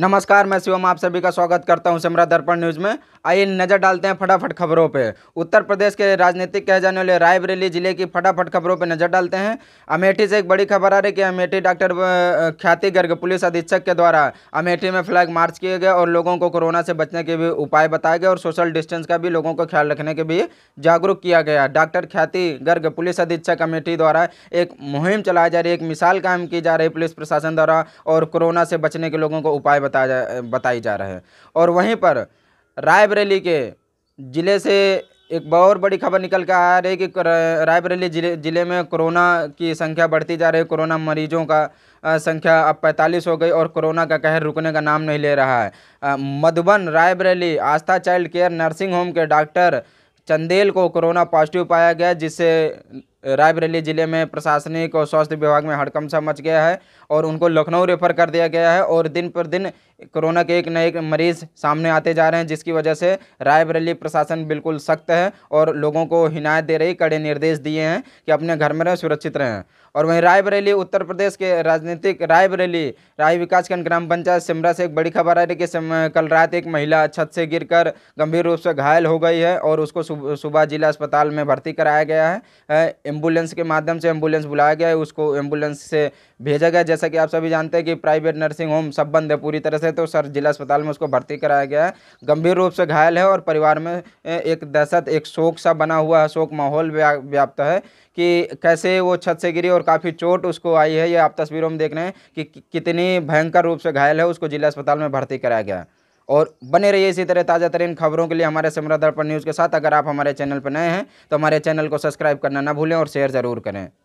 नमस्कार मैं शिवम आप सभी का स्वागत करता हूं सिमरा दर्पण न्यूज़ में आइए नज़र डालते हैं फटाफट खबरों पे उत्तर प्रदेश के राजनीतिक कहे जाने वाले रायबरेली जिले की फटाफट खबरों पे नज़र डालते हैं अमेठी से एक बड़ी खबर आ रही है कि अमेठी डॉक्टर ख्याति गर्ग पुलिस अधीक्षक के द्वारा अमेठी में फ्लैग मार्च किए गए और लोगों को कोरोना से बचने के भी उपाय बताए गए और सोशल डिस्टेंस का भी लोगों को ख्याल रखने के भी जागरूक किया गया डॉक्टर ख्याति गर्ग पुलिस अधीक्षक अमेठी द्वारा एक मुहिम चलाई जा रही है एक मिसाल कायम की जा रही पुलिस प्रशासन द्वारा और कोरोना से बचने के लोगों को उपाय बताया जा बताई जा रहा है और वहीं पर रायबरेली के ज़िले से एक और बड़ी खबर निकल कर आ रही है कि रायबरेली जिले जिले में कोरोना की संख्या बढ़ती जा रही है कोरोना मरीजों का संख्या अब पैंतालीस हो गई और कोरोना का कहर रुकने का नाम नहीं ले रहा है Madhuban Raebareli Aastha child care nursing home के डॉक्टर चंदेल को कोरोना पॉजिटिव पाया गया जिससे रायबरेली जिले में प्रशासनिक और स्वास्थ्य विभाग में सा मच गया है और उनको लखनऊ रेफर कर दिया गया है और दिन पर दिन कोरोना के एक नए मरीज सामने आते जा रहे हैं जिसकी वजह से रायबरेली प्रशासन बिल्कुल सख्त है और लोगों को हिनायत दे रही कड़े निर्देश दिए हैं कि अपने घर में रहें सुरक्षित रहें और वहीं रायबरेली उत्तर प्रदेश के राजनीतिक रायबरेली राय विकासखंड ग्राम पंचायत सिमरा से एक बड़ी खबर आ रही है कि कल रात एक महिला छत से गिरकर गंभीर रूप से घायल हो गई है और उसको सुबह जिला अस्पताल में भर्ती कराया गया है एम्बुलेंस के माध्यम से एम्बुलेंस बुलाया गया है उसको एम्बुलेंस से भेजा गया जैसा कि आप सभी जानते हैं कि प्राइवेट नर्सिंग होम सब बंद है पूरी तरह से तो सर जिला अस्पताल में उसको भर्ती कराया गया है गंभीर रूप से घायल है और परिवार में एक दहशत एक शोक सा बना हुआ है शोक माहौल व्याप्त है कि कैसे वो छत से गिरी और काफ़ी चोट उसको आई है ये आप तस्वीरों में देख रहे हैं कि कितनी भयंकर रूप से घायल है उसको जिला अस्पताल में भर्ती कराया गया है और बने रहिए इसी तरह ताज़ा तरीन खबरों के लिए हमारे समरा दर्पण न्यूज़ के साथ अगर आप हमारे चैनल पर नए हैं तो हमारे चैनल को सब्सक्राइब करना ना भूलें और शेयर ज़रूर करें